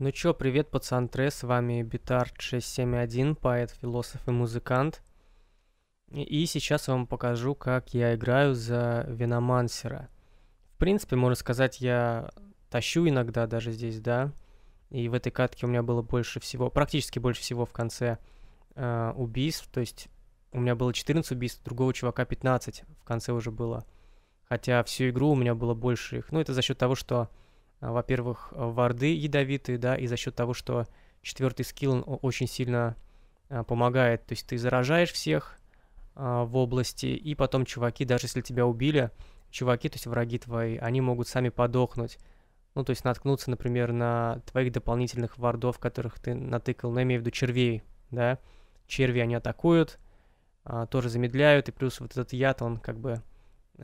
Ну чё, привет, пацан Тре, с вами Битар 671, поэт, философ и музыкант. И сейчас я вам покажу, как я играю за Виномансера. В принципе, можно сказать, я тащу иногда даже здесь, да. И в этой катке у меня было больше всего, практически больше всего в конце э, убийств. То есть у меня было 14 убийств, другого чувака 15 в конце уже было. Хотя всю игру у меня было больше их. Ну, это за счет того, что Э, во-первых, э, варды ядовитые, да, и за счет того, что четвертый скилл он очень сильно э, помогает. То есть ты заражаешь всех в области, и потом чуваки, даже если тебя убили, чуваки, то есть враги твои, они могут сами подохнуть. Ну, то есть наткнуться, например, на твоих дополнительных вардов, которых ты натыкал, ну, имею в виду червей, да. Черви они атакуют, тоже замедляют, и плюс вот этот яд, он как бы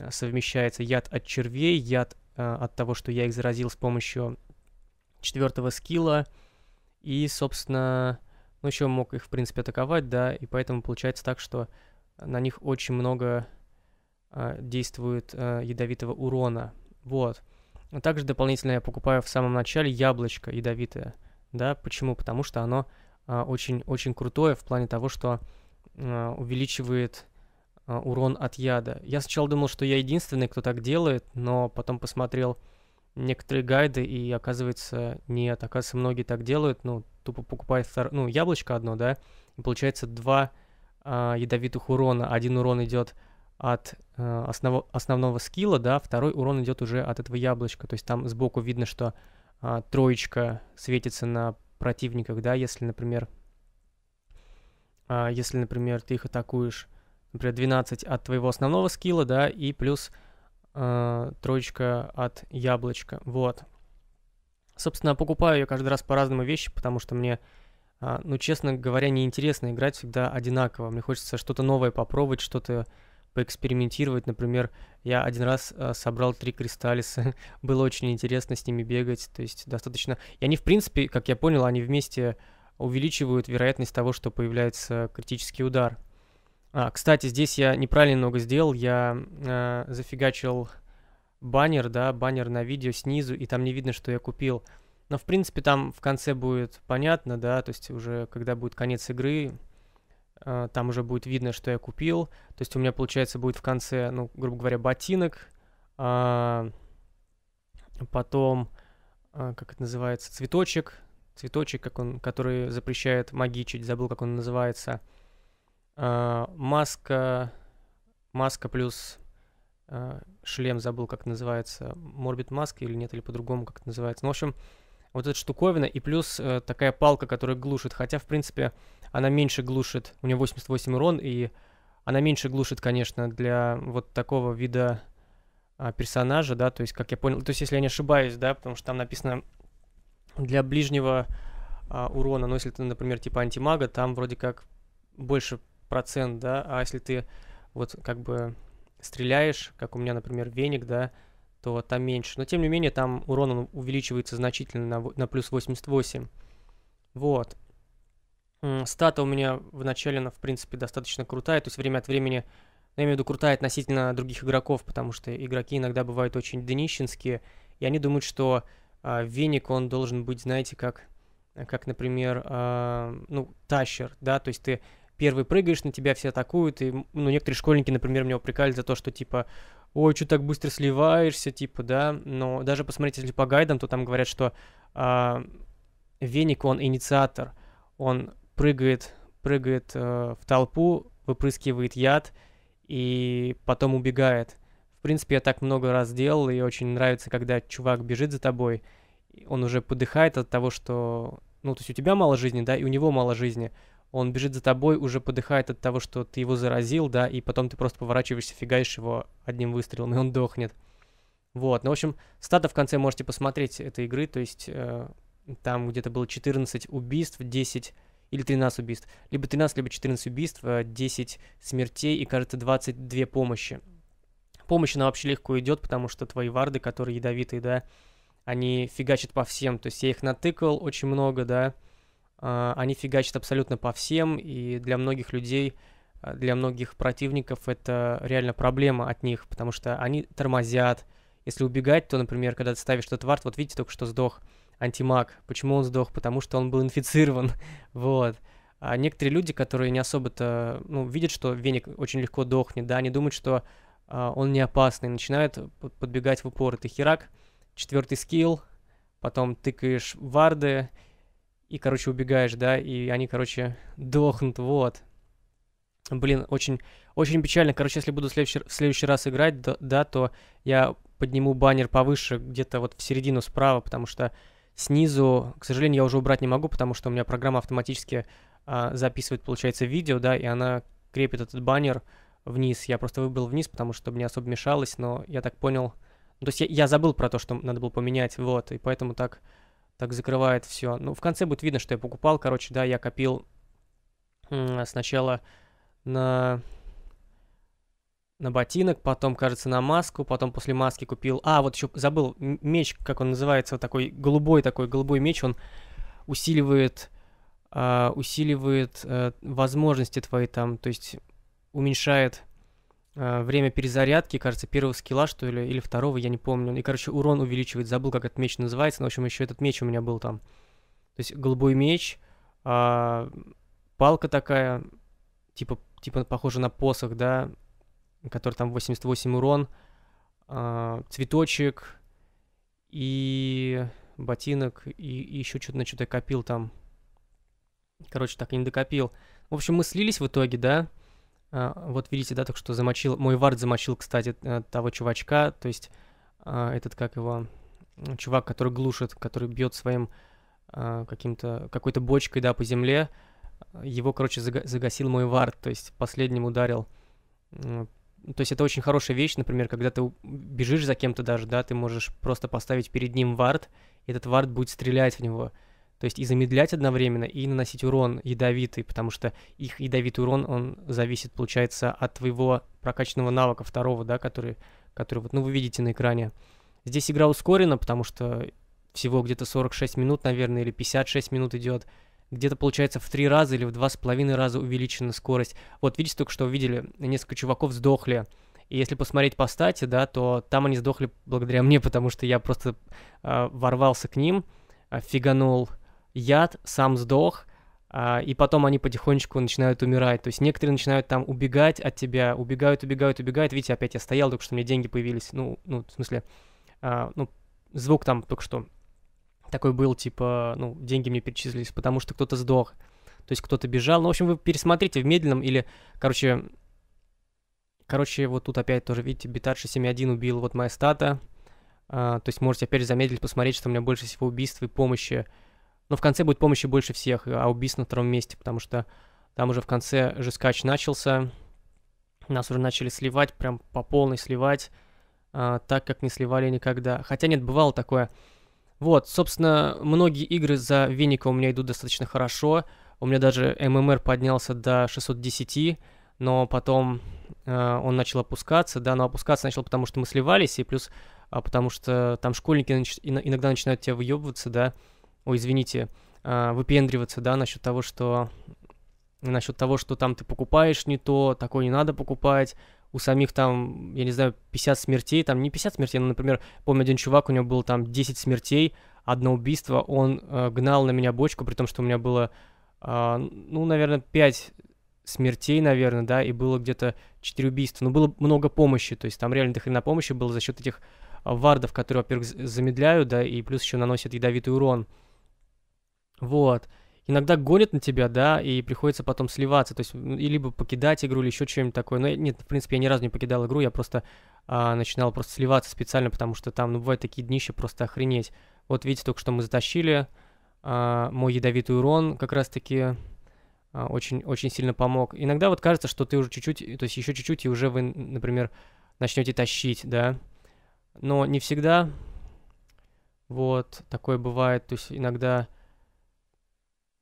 совмещается яд от червей, яд Э, от того, что я их заразил с помощью четвертого скилла. И, собственно, ну еще мог их, в принципе, атаковать, да, и поэтому получается так, что на них очень много э, действует э, ядовитого урона. Вот. также дополнительно я покупаю в самом начале яблочко ядовитое. Да, почему? Потому что оно очень-очень э, крутое в плане того, что э, увеличивает Э, урон от яда. Я сначала думал, что я единственный, кто так делает, но потом посмотрел некоторые гайды, и оказывается, нет, оказывается, многие так делают, ну, тупо покупают втор... ну, яблочко одно, да, и получается два э, ядовитых урона. Один урон идет от э, основ... основного скилла, да, второй урон идет уже от этого яблочка. То есть там сбоку видно, что э, троечка светится на противниках, да, если, например, э, если, например, ты их атакуешь например, 12 от твоего основного скилла, да, и плюс э, троечка от яблочка, вот. Собственно, покупаю я каждый раз по-разному вещи, потому что мне, э, ну, честно говоря, неинтересно играть всегда одинаково. Мне хочется что-то новое попробовать, что-то поэкспериментировать. Например, я один раз э, собрал три кристаллиса, было очень интересно с ними бегать, то есть достаточно... И они, в принципе, как я понял, они вместе увеличивают вероятность того, что появляется критический удар. А, кстати, здесь я неправильно много сделал. Я э, зафигачил баннер, да, баннер на видео снизу, и там не видно, что я купил. Но, в принципе, там в конце будет понятно, да, то есть уже когда будет конец игры, э, там уже будет видно, что я купил. То есть у меня, получается, будет в конце, ну, грубо говоря, ботинок, э, потом, э, как это называется, цветочек, цветочек, как он, который запрещает магичить, забыл, как он называется – а, маска, маска плюс а, шлем, забыл, как называется, морбит маска или нет, или по-другому как это называется. Ну, в общем, вот эта штуковина и плюс э, такая палка, которая глушит. Хотя, в принципе, она меньше глушит. У нее 88 урон, и она меньше глушит, конечно, для вот такого вида э, персонажа, да, то есть, как я понял, то есть, если я не ошибаюсь, да, потому что там написано для ближнего э, урона, но если ты например, типа антимага, там вроде как больше процент, да, а если ты вот как бы стреляешь, как у меня, например, веник, да, то там меньше. Но тем не менее, там урон он увеличивается значительно на, на плюс 88. Вот. Стата у меня в начале, в принципе, достаточно крутая, то есть время от времени, ну, я имею в виду крутая относительно других игроков, потому что игроки иногда бывают очень днищенские, и они думают, что э, веник, он должен быть, знаете, как, как например, э, ну, тащер, да, то есть ты первый прыгаешь, на тебя все атакуют, и, ну, некоторые школьники, например, меня упрекали за то, что, типа, ой, что так быстро сливаешься, типа, да, но даже посмотреть, если по гайдам, то там говорят, что э, веник, он инициатор, он прыгает, прыгает э, в толпу, выпрыскивает яд и потом убегает. В принципе, я так много раз делал, и очень нравится, когда чувак бежит за тобой, он уже подыхает от того, что... Ну, то есть у тебя мало жизни, да, и у него мало жизни он бежит за тобой, уже подыхает от того, что ты его заразил, да, и потом ты просто поворачиваешься, фигаешь его одним выстрелом, и он дохнет. Вот, ну, в общем, стата в конце можете посмотреть этой игры, то есть э, там где-то было 14 убийств, 10 или 13 убийств, либо 13, либо 14 убийств, 10 э, смертей и, кажется, 22 помощи. Помощь, она вообще легко идет, потому что твои варды, которые ядовитые, да, они фигачат по всем, то есть я их натыкал очень много, да, а, они фигачат абсолютно по всем, и для многих людей, а, для многих противников это реально проблема от них, потому что они тормозят. Если убегать, то, например, когда ты ставишь этот вард, вот видите, только что сдох антимаг. Почему он сдох? Потому что он был инфицирован, вот. А некоторые люди, которые не особо-то, ну, видят, что веник очень легко дохнет, да, они думают, что а, он не опасный, начинают подбегать в упор. Ты херак, четвертый скилл, потом тыкаешь варды, и, короче, убегаешь, да, и они, короче, дохнут, вот. Блин, очень, очень печально. Короче, если буду в следующий, в следующий раз играть, да, да, то я подниму баннер повыше, где-то вот в середину справа, потому что снизу, к сожалению, я уже убрать не могу, потому что у меня программа автоматически а, записывает, получается, видео, да, и она крепит этот баннер вниз. Я просто выбрал вниз, потому что мне особо мешалось, но я так понял... то есть я, я забыл про то, что надо было поменять, вот, и поэтому так так закрывает все. Ну, в конце будет видно, что я покупал. Короче, да, я копил сначала на на ботинок, потом, кажется, на маску, потом после маски купил... А, вот еще забыл, меч, как он называется, вот такой голубой такой, голубой меч, он усиливает, а, усиливает э, возможности твои там, то есть уменьшает Э, время перезарядки, кажется, первого скилла, что ли, или второго, я не помню. И, короче, урон увеличивает, забыл, как этот меч называется, но, в общем, еще этот меч у меня был там. То есть голубой меч, а, палка такая, типа, типа похожа на посох, да, который там 88 урон, а, цветочек и ботинок, и, и еще что-то на что-то копил там. Короче, так и не докопил. В общем, мы слились в итоге, да, а, вот видите, да, так что замочил, мой вард замочил, кстати, э, того чувачка, то есть а, этот, как его, чувак, который глушит, который бьет своим а, каким-то, какой-то бочкой, да, по земле, его, короче, загасил мой вард, то есть последним ударил. То есть это очень хорошая вещь, например, когда ты бежишь за кем-то даже, да, ты можешь просто поставить перед ним вард, и этот вард будет стрелять в него. То есть и замедлять одновременно, и наносить урон ядовитый, потому что их ядовитый урон, он зависит, получается, от твоего прокачанного навыка второго, да, который, который вот, ну, вы видите на экране. Здесь игра ускорена, потому что всего где-то 46 минут, наверное, или 56 минут идет где-то получается в три раза или в два с половиной раза увеличена скорость. Вот видите, только что увидели, несколько чуваков сдохли. И если посмотреть по стате, да, то там они сдохли благодаря мне, потому что я просто э, ворвался к ним, э, фиганул, яд, сам сдох, а, и потом они потихонечку начинают умирать. То есть некоторые начинают там убегать от тебя, убегают, убегают, убегают. Видите, опять я стоял, только что у меня деньги появились. Ну, ну, в смысле, а, ну, звук там только что такой был, типа, ну, деньги мне перечислились, потому что кто-то сдох. То есть кто-то бежал. Ну, в общем, вы пересмотрите в медленном или, короче, короче, вот тут опять тоже, видите, Битар 671 убил вот моя стата. А, то есть можете опять замедлить, посмотреть, что у меня больше всего убийств и помощи но в конце будет помощи больше всех, а убийств на втором месте, потому что там уже в конце же скач начался. Нас уже начали сливать, прям по полной сливать, а, так как не сливали никогда. Хотя нет, бывало такое. Вот, собственно, многие игры за веника у меня идут достаточно хорошо. У меня даже ММР поднялся до 610, но потом э, он начал опускаться. Да, но опускаться начал, потому что мы сливались, и плюс а потому что там школьники иногда начинают тебя выебываться, да, ой, извините, а, выпендриваться, да, насчет того, что насчет того, что там ты покупаешь не то, такое не надо покупать, у самих там, я не знаю, 50 смертей, там не 50 смертей, но, например, помню, один чувак, у него было там 10 смертей, одно убийство, он э, гнал на меня бочку, при том, что у меня было, э, ну, наверное, 5 смертей, наверное, да, и было где-то 4 убийства, но ну, было много помощи, то есть там реально дохрена помощи было за счет этих а, вардов, которые, во-первых, замедляют, да, и плюс еще наносят ядовитый урон. Э, вот. Иногда гонят на тебя, да, и приходится потом сливаться, то есть и либо покидать игру, или еще что-нибудь такое. Но нет, в принципе, я ни разу не покидал игру, я просто а, начинал просто сливаться специально, потому что там, ну, бывают такие днища, просто охренеть. Вот видите, только что мы затащили, а, мой ядовитый урон как раз-таки а, очень, очень сильно помог. Иногда вот кажется, что ты уже чуть-чуть, то есть еще чуть-чуть, и уже вы, например, начнете тащить, да. Но не всегда. Вот, такое бывает, то есть иногда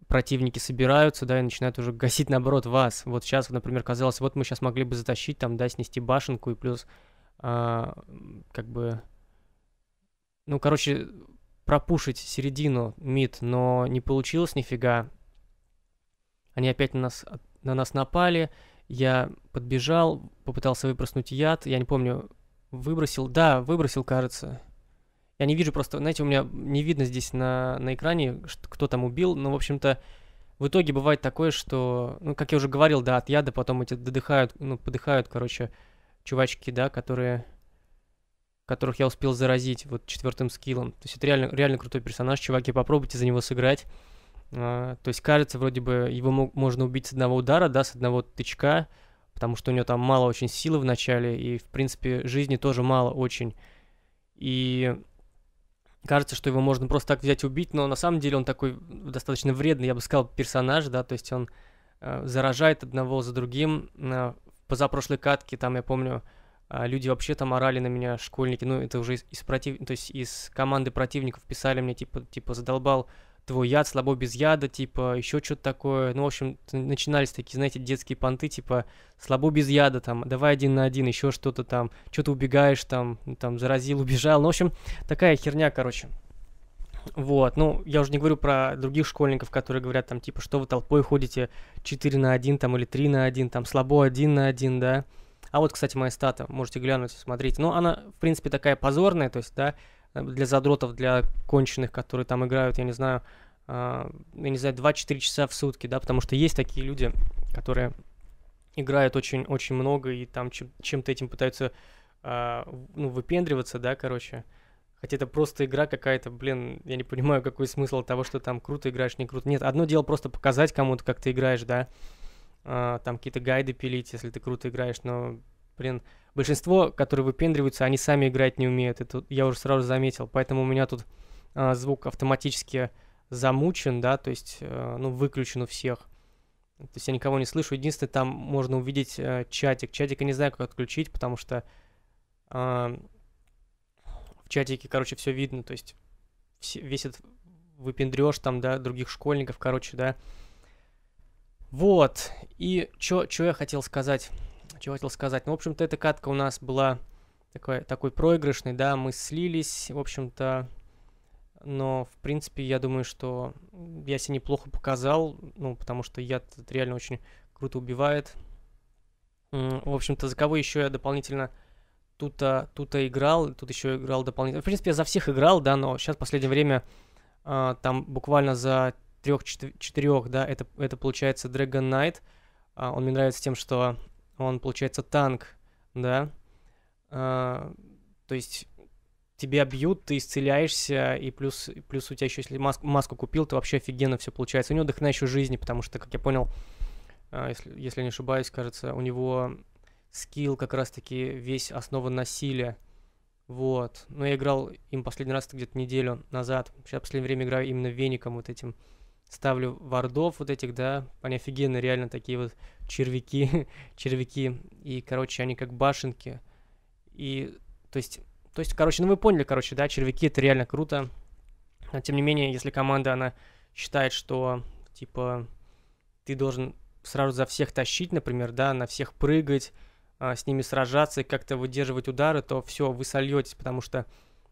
противники собираются, да, и начинают уже гасить, наоборот, вас. Вот сейчас, например, казалось, вот мы сейчас могли бы затащить, там, да, снести башенку, и плюс, а, как бы, ну, короче, пропушить середину мид, но не получилось нифига. Они опять на нас, а, на нас напали, я подбежал, попытался выпроснуть яд, я не помню, выбросил, да, выбросил, кажется, я не вижу просто, знаете, у меня не видно здесь на, на экране, что, кто там убил, но, в общем-то, в итоге бывает такое, что, ну, как я уже говорил, да, от яда потом эти додыхают, ну, подыхают, короче, чувачки, да, которые которых я успел заразить вот четвертым скиллом. То есть это реально, реально крутой персонаж, чуваки, попробуйте за него сыграть. А, то есть кажется, вроде бы его мог, можно убить с одного удара, да, с одного тычка, потому что у него там мало очень силы в начале, и, в принципе, жизни тоже мало очень. И кажется, что его можно просто так взять и убить, но на самом деле он такой достаточно вредный, я бы сказал, персонаж, да, то есть он э, заражает одного за другим. Э, позапрошлой катке, там, я помню, а, люди вообще там орали на меня, школьники, ну, это уже из, из против... то есть из команды противников писали мне, типа, типа, задолбал твой яд, слабо без яда, типа, еще что-то такое. Ну, в общем, начинались такие, знаете, детские понты, типа, слабо без яда, там, давай один на один, еще что-то там, что-то убегаешь, там, там, заразил, убежал. Ну, в общем, такая херня, короче. Вот, ну, я уже не говорю про других школьников, которые говорят там, типа, что вы толпой ходите 4 на 1 там или 3 на 1, там, слабо 1 на 1, да. А вот, кстати, моя стата, можете глянуть, смотреть Ну, она, в принципе, такая позорная, то есть, да, Э, для задротов, для конченых, которые там играют, я не знаю, а, я не знаю, 2-4 часа в сутки, да, потому что есть такие люди, которые играют очень-очень много и там чем-то этим пытаются а, ну, выпендриваться, да, короче. Хотя это просто игра какая-то, блин, я не понимаю, какой смысл того, что там круто играешь, не круто. Нет, одно дело просто показать кому-то, как ты играешь, да, а, там какие-то гайды пилить, если ты круто играешь, но Блин, большинство, которые выпендриваются, они сами играть не умеют. Это я уже сразу заметил. Поэтому у меня тут э, звук автоматически замучен, да, то есть, э, ну, выключен у всех. То есть я никого не слышу. Единственное, там можно увидеть э, чатик. Чатик я не знаю, как отключить, потому что э, в чатике, короче, все видно. То есть все, весь этот выпендреж там, да, других школьников, короче, да. Вот. И что я хотел сказать? Чего хотел сказать? Ну, в общем-то, эта катка у нас была такой, такой проигрышной, да, мы слились, в общем-то, но, в принципе, я думаю, что я себя неплохо показал, ну, потому что яд реально очень круто убивает. В общем-то, за кого еще я дополнительно тут -то, тут -то играл, тут еще играл дополнительно. В принципе, я за всех играл, да, но сейчас в последнее время а, там буквально за трех-четырех, да, это, это получается Dragon Knight. А, он мне нравится тем, что он, получается, танк, да? А, то есть тебя бьют, ты исцеляешься, и плюс, плюс у тебя еще, если маску, маску купил, то вообще офигенно все получается. У него до хрена еще жизни, потому что, как я понял, а, если, если не ошибаюсь, кажется, у него скилл как раз-таки весь основан на силе. Вот. Но я играл им последний раз где-то неделю назад. Сейчас в последнее время играю именно веником вот этим ставлю вардов вот этих, да, они офигенно реально такие вот червяки, червяки, и, короче, они как башенки, и, то есть, то есть, короче, ну вы поняли, короче, да, червяки это реально круто, но, тем не менее, если команда, она считает, что, типа, ты должен сразу за всех тащить, например, да, на всех прыгать, а, с ними сражаться и как-то выдерживать удары, то все, вы сольетесь, потому что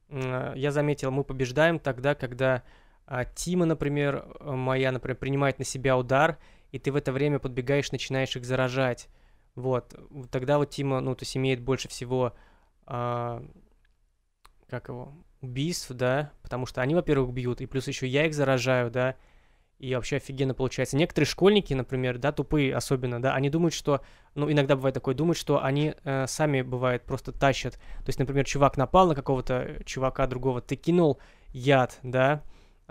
а, я заметил, мы побеждаем тогда, когда а Тима, например, э, моя, например, принимает на себя удар, и ты в это время подбегаешь, начинаешь их заражать. Вот. Тогда вот Тима, ну, то есть имеет больше всего, а, как его, убийств, да, потому что они, во-первых, бьют, и плюс еще я их заражаю, да, и вообще офигенно получается. Некоторые школьники, например, да, тупые особенно, да, они думают, что, ну, иногда бывает такое, думают, что они э, сами, бывает, просто тащат. То есть, например, чувак напал на какого-то э, чувака другого, ты кинул яд, да,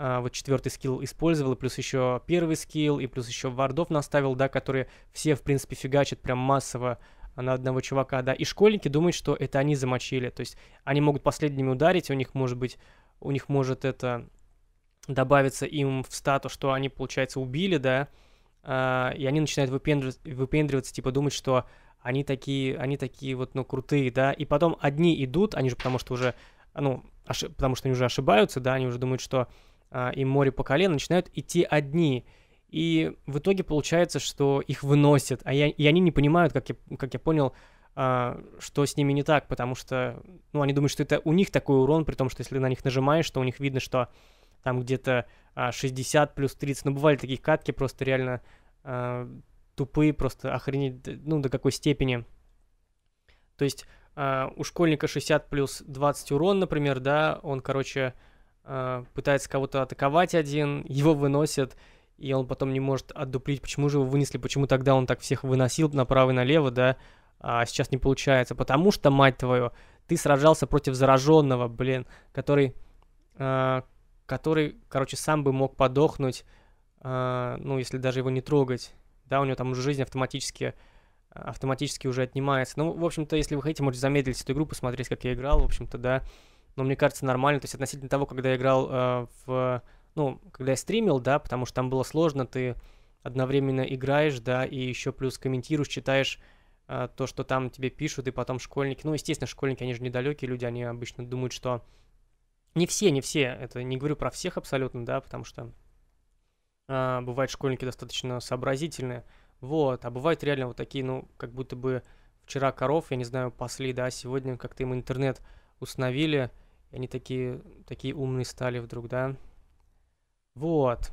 а, вот четвертый скилл использовал, и плюс еще первый скилл, и плюс еще вардов наставил, да, которые все, в принципе, фигачат прям массово на одного чувака, да, и школьники думают, что это они замочили, то есть они могут последними ударить, у них может быть, у них может это добавиться им в статус, что они, получается, убили, да, а, и они начинают выпендриваться, выпендриваться, типа думать, что они такие, они такие вот, ну, крутые, да, и потом одни идут, они же потому что уже, ну, ошиб... потому что они уже ошибаются, да, они уже думают, что а, им море по колено, начинают идти одни. И в итоге получается, что их выносят, а я, и они не понимают, как я, как я понял, а, что с ними не так, потому что, ну, они думают, что это у них такой урон, при том, что если на них нажимаешь, то у них видно, что там где-то а, 60 плюс 30, ну, бывали такие катки просто реально а, тупые, просто охренеть, ну, до какой степени. То есть а, у школьника 60 плюс 20 урон, например, да, он, короче, Э, пытается кого-то атаковать один, его выносят, и он потом не может отдуплить, почему же его вынесли, почему тогда он так всех выносил направо и налево, да, а сейчас не получается, потому что, мать твою, ты сражался против зараженного, блин, который, э, который, короче, сам бы мог подохнуть, э, ну, если даже его не трогать, да, у него там уже жизнь автоматически автоматически уже отнимается. Ну, в общем-то, если вы хотите, можете замедлить эту игру, посмотреть, как я играл, в общем-то, да но мне кажется нормально, то есть относительно того, когда я играл э, в, ну, когда я стримил, да, потому что там было сложно, ты одновременно играешь, да, и еще плюс комментируешь, читаешь э, то, что там тебе пишут, и потом школьники, ну, естественно, школьники, они же недалекие люди, они обычно думают, что не все, не все, это не говорю про всех абсолютно, да, потому что э, бывают школьники достаточно сообразительные, вот, а бывают реально вот такие, ну, как будто бы вчера коров, я не знаю, пасли, да, сегодня как-то им интернет установили, они такие, такие умные стали вдруг, да? Вот.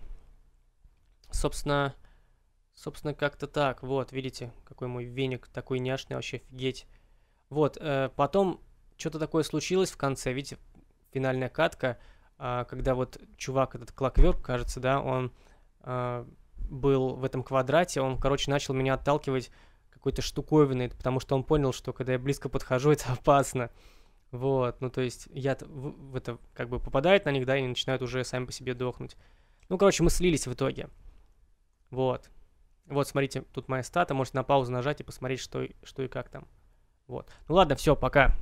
Собственно, собственно, как-то так. Вот, видите, какой мой веник такой няшный, вообще офигеть. Вот, э, потом что-то такое случилось в конце, видите, финальная катка, э, когда вот чувак, этот клокверк, кажется, да, он э, был в этом квадрате, он, короче, начал меня отталкивать какой-то штуковиной, потому что он понял, что когда я близко подхожу, это опасно. Вот, ну то есть я в, в это как бы попадает на них, да, и они начинают уже сами по себе дохнуть. Ну, короче, мы слились в итоге. Вот. Вот, смотрите, тут моя стата, можете на паузу нажать и посмотреть, что, что и как там. Вот. Ну ладно, все, пока.